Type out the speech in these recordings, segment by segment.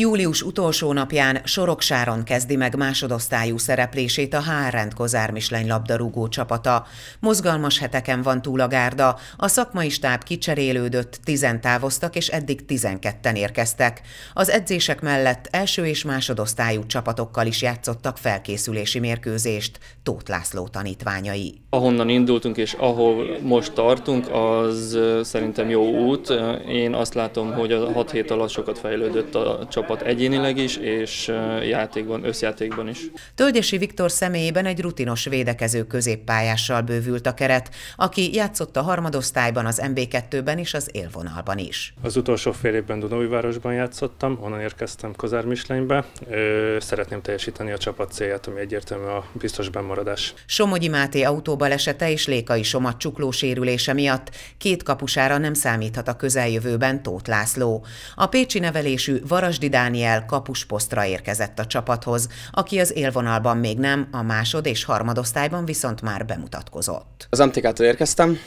Július utolsó napján Soroksáron kezdi meg másodosztályú szereplését a Hárend rend Misleny labdarúgó csapata. Mozgalmas heteken van túl a gárda, a szakmai stáb kicserélődött, tizen távoztak és eddig tizenketten érkeztek. Az edzések mellett első és másodosztályú csapatokkal is játszottak felkészülési mérkőzést Tóth László tanítványai. Ahonnan indultunk és ahol most tartunk, az szerintem jó út. Én azt látom, hogy a hat hét alatt sokat fejlődött a csapat csapat egyénileg is, és játékban, összjátékban is. Tölgyesi Viktor személyében egy rutinos védekező középpályással bővült a keret, aki játszott a harmadosztályban, az MB2-ben és az élvonalban is. Az utolsó fél évben Dunaújvárosban játszottam, onnan érkeztem Kozár Szeretném teljesíteni a csapat célját, ami egyértelmű a biztos bemaradás. Somogyi Máté autóbalesete és Lékai Somat csukló sérülése miatt két kapusára nem számíthat a közeljövőben Tóth László. A pécsi nevelésű Varasdi Dániel kapusposztra érkezett a csapathoz, aki az élvonalban még nem, a másod és harmadosztályban viszont már bemutatkozott. Az MTK-től érkeztem,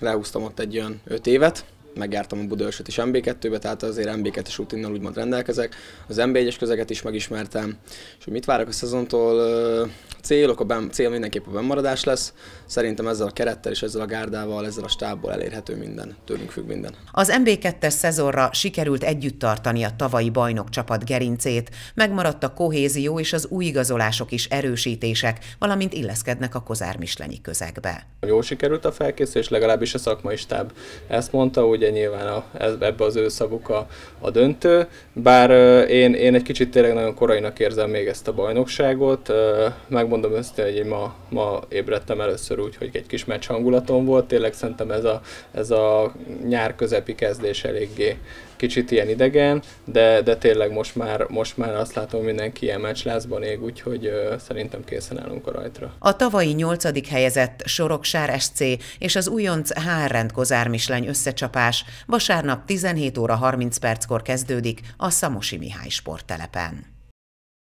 lehúztam ott egy olyan öt évet, megjártam a Budaörsöt is MB2-be, tehát azért MB2-es rutinnal úgymond rendelkezek. Az MB1-es közeget is megismertem, és hogy mit várok a szezontól, a célok, a ben, cél mindenképp a bennmaradás lesz. Szerintem ezzel a kerettel és ezzel a gárdával, ezzel a stábból elérhető minden, tőlünk függ minden. Az MB2-es szezonra sikerült együtt tartani a tavalyi bajnok csapat gerincét, megmaradt a kohézió és az új igazolások is erősítések, valamint illeszkednek a kozármislenyi közegbe. Jól sikerült a felkészülés, legalábbis a szakmai stáb ezt mondta, hogy ugye nyilván a, ebbe az ő a, a döntő, bár én, én egy kicsit tényleg nagyon korainak érzem még ezt a bajnokságot, megmondom ezt, hogy én ma, ma ébredtem először úgy, hogy egy kis meccs hangulatom volt, tényleg szerintem ez a, ez a nyár közepi kezdés eléggé kicsit ilyen idegen, de, de tényleg most már, most már azt látom, hogy mindenki ilyen meccslázban ég, úgyhogy ö, szerintem készen állunk a rajtra. A tavalyi nyolcadik helyezett Soroksár SC és az újonc Hárrend Mislány összecsapás Sportolás vasárnap 17 óra 30 perckor kezdődik a Szamosi Mihály sporttelepen.